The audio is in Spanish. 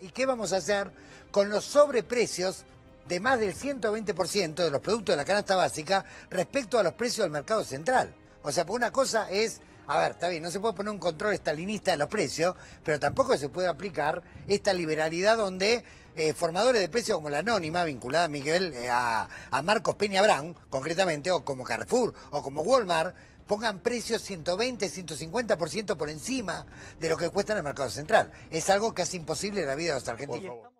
y qué vamos a hacer con los sobreprecios de más del 120% de los productos de la canasta básica respecto a los precios del mercado central. O sea, por una cosa es, a ver, está bien, no se puede poner un control estalinista de los precios, pero tampoco se puede aplicar esta liberalidad donde eh, formadores de precios como la Anónima, vinculada, Miguel, eh, a, a, Marcos Peña Brown, concretamente, o como Carrefour, o como Walmart, pongan precios 120, 150% por encima de lo que cuesta en el mercado central. Es algo casi imposible en la vida de los argentinos.